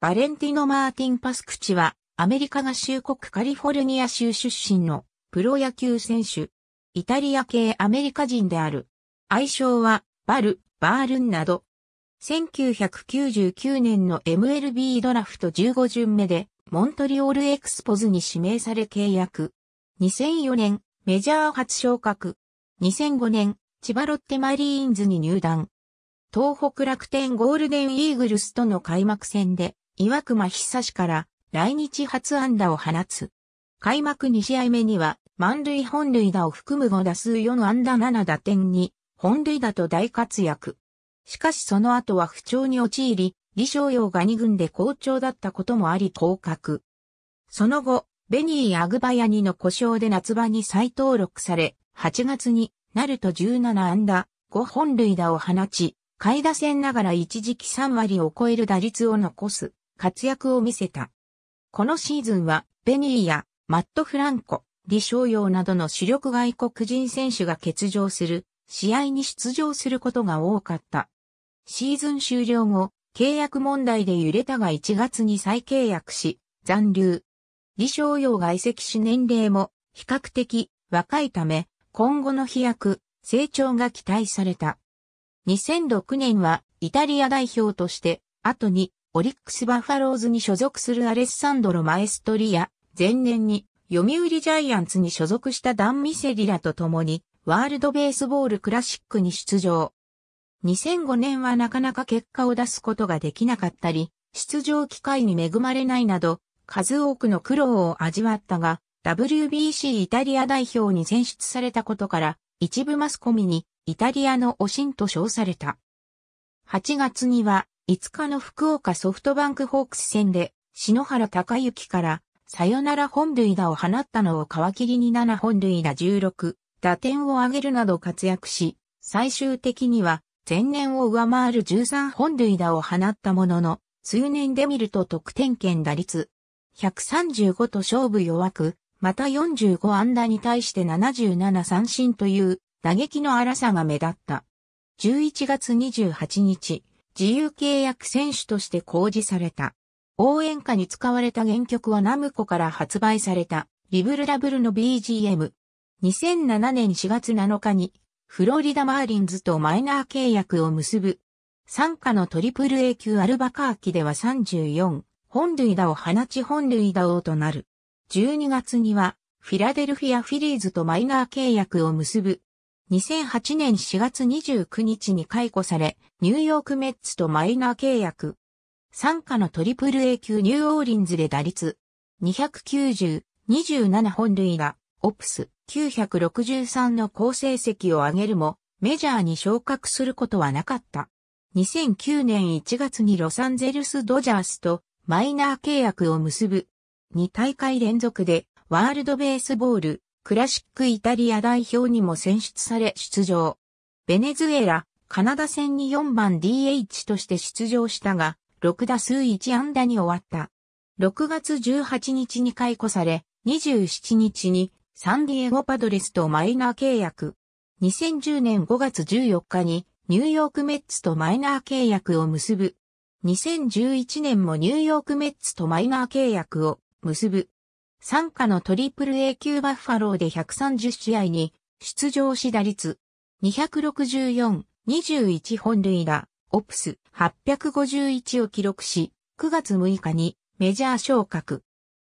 バレンティノ・マーティン・パスクチは、アメリカ合衆国カリフォルニア州出身のプロ野球選手。イタリア系アメリカ人である。愛称は、バル、バールンなど。1999年の MLB ドラフト15巡目で、モントリオールエクスポズに指名され契約。2004年、メジャー初昇格。2005年、千葉ロッテマリーンズに入団。東北楽天ゴールデンイーグルスとの開幕戦で岩隈久志から来日初安打を放つ。開幕2試合目には満塁本塁打を含む5打数4安打7打点に本塁打と大活躍。しかしその後は不調に陥り、李昌陽が2軍で好調だったこともあり降格。その後、ベニー・アグバヤニの故障で夏場に再登録され、8月になると17安打、5本塁打を放ち、下位打線ながら一時期3割を超える打率を残す活躍を見せた。このシーズンは、ベニーやマット・フランコ、李承陽などの主力外国人選手が欠場する、試合に出場することが多かった。シーズン終了後、契約問題で揺れたが1月に再契約し、残留。李承陽が移籍し年齢も比較的若いため、今後の飛躍、成長が期待された。2006年はイタリア代表として、後にオリックスバファローズに所属するアレッサンドロ・マエストリア、前年に読売ジャイアンツに所属したダン・ミセリラと共に、ワールドベースボールクラシックに出場。2005年はなかなか結果を出すことができなかったり、出場機会に恵まれないなど、数多くの苦労を味わったが、WBC イタリア代表に選出されたことから、一部マスコミにイタリアのおしんと称された。8月には5日の福岡ソフトバンクホークス戦で、篠原隆之からサヨナラ本塁打を放ったのを皮切りに7本塁打16、打点を上げるなど活躍し、最終的には前年を上回る13本塁打を放ったものの、数年で見ると得点圏打率135と勝負弱く、また45安打に対して77三振という打撃の荒さが目立った。11月28日、自由契約選手として公示された。応援歌に使われた原曲はナムコから発売されたリブルラブルの BGM。2007年4月7日にフロリダマーリンズとマイナー契約を結ぶ。参加のトリプル A 級アルバカーキでは34、本塁打を放ち本塁打王となる。12月にはフィラデルフィアフィリーズとマイナー契約を結ぶ。2008年4月29日に解雇され、ニューヨークメッツとマイナー契約。参加のトリプル A 級ニューオーリンズで打率290、27本塁が、オプス963の好成績を上げるも、メジャーに昇格することはなかった。2009年1月にロサンゼルスドジャースとマイナー契約を結ぶ。2大会連続でワールドベースボールクラシックイタリア代表にも選出され出場。ベネズエラ、カナダ戦に4番 DH として出場したが、6打数1安打に終わった。6月18日に解雇され、27日にサンディエゴパドレスとマイナー契約。2010年5月14日にニューヨークメッツとマイナー契約を結ぶ。2011年もニューヨークメッツとマイナー契約を結ぶ。参加のトリプル A 級バッファローで130試合に出場し打率264、21本塁打、オプス851を記録し、9月6日にメジャー昇格。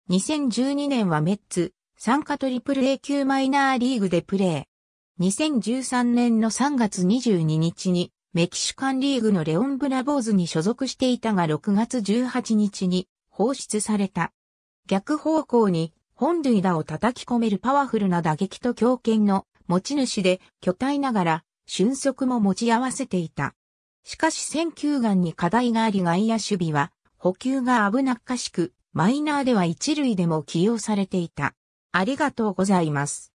2012年はメッツ、参加トリプル A 級マイナーリーグでプレー。2013年の3月22日にメキシカンリーグのレオン・ブラボーズに所属していたが6月18日に放出された。逆方向に本塁打を叩き込めるパワフルな打撃と強肩の持ち主で巨体ながら俊足も持ち合わせていた。しかし選球眼に課題があり外野守備は補給が危なっかしく、マイナーでは一塁でも起用されていた。ありがとうございます。